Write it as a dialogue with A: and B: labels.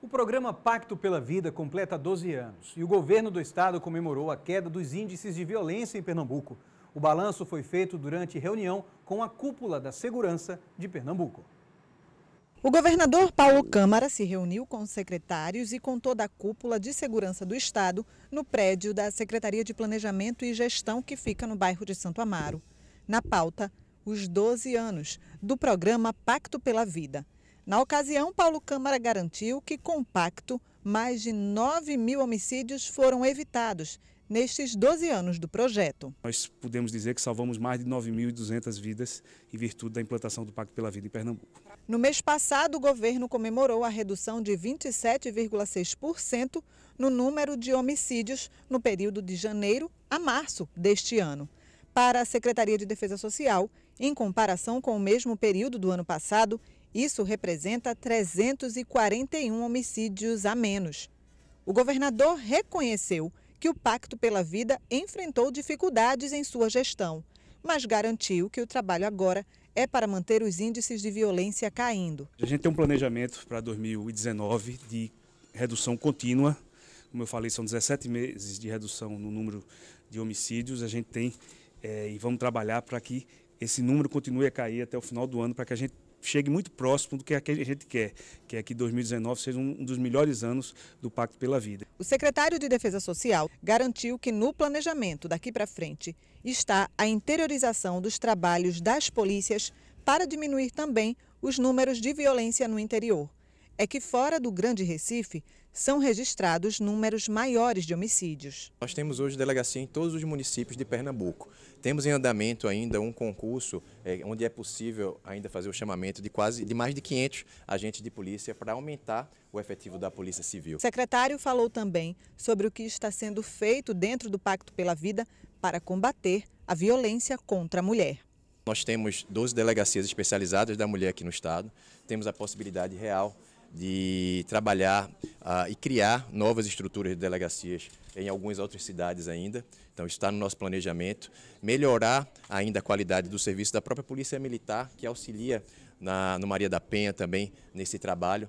A: O programa Pacto pela Vida completa 12 anos e o governo do estado comemorou a queda dos índices de violência em Pernambuco. O balanço foi feito durante reunião com a cúpula da segurança de Pernambuco.
B: O governador Paulo Câmara se reuniu com os secretários e com toda a cúpula de segurança do estado no prédio da Secretaria de Planejamento e Gestão que fica no bairro de Santo Amaro. Na pauta, os 12 anos do programa Pacto pela Vida na ocasião, Paulo Câmara garantiu que, com o pacto, mais de 9 mil homicídios foram evitados nestes 12 anos do projeto.
C: Nós podemos dizer que salvamos mais de 9.200 vidas em virtude da implantação do Pacto pela Vida em Pernambuco.
B: No mês passado, o governo comemorou a redução de 27,6% no número de homicídios no período de janeiro a março deste ano. Para a Secretaria de Defesa Social, em comparação com o mesmo período do ano passado, isso representa 341 homicídios a menos. O governador reconheceu que o Pacto pela Vida enfrentou dificuldades em sua gestão, mas garantiu que o trabalho agora é para manter os índices de violência caindo.
C: A gente tem um planejamento para 2019 de redução contínua. Como eu falei, são 17 meses de redução no número de homicídios. A gente tem é, e vamos trabalhar para que esse número continue a cair até o final do ano, para que a gente chegue muito próximo do que a gente quer, que é que 2019 seja um dos melhores anos do Pacto pela Vida.
B: O secretário de Defesa Social garantiu que no planejamento daqui para frente está a interiorização dos trabalhos das polícias para diminuir também os números de violência no interior é que fora do Grande Recife são registrados números maiores de homicídios.
A: Nós temos hoje delegacia em todos os municípios de Pernambuco. Temos em andamento ainda um concurso é, onde é possível ainda fazer o chamamento de quase de mais de 500 agentes de polícia para aumentar o efetivo da Polícia Civil. O
B: secretário falou também sobre o que está sendo feito dentro do Pacto pela Vida para combater a violência contra a mulher.
A: Nós temos 12 delegacias especializadas da mulher aqui no Estado, temos a possibilidade real de trabalhar uh, e criar novas estruturas de delegacias em algumas outras cidades ainda. Então, está no nosso planejamento. Melhorar ainda a qualidade do serviço da própria Polícia Militar, que auxilia na, no Maria da Penha também nesse trabalho.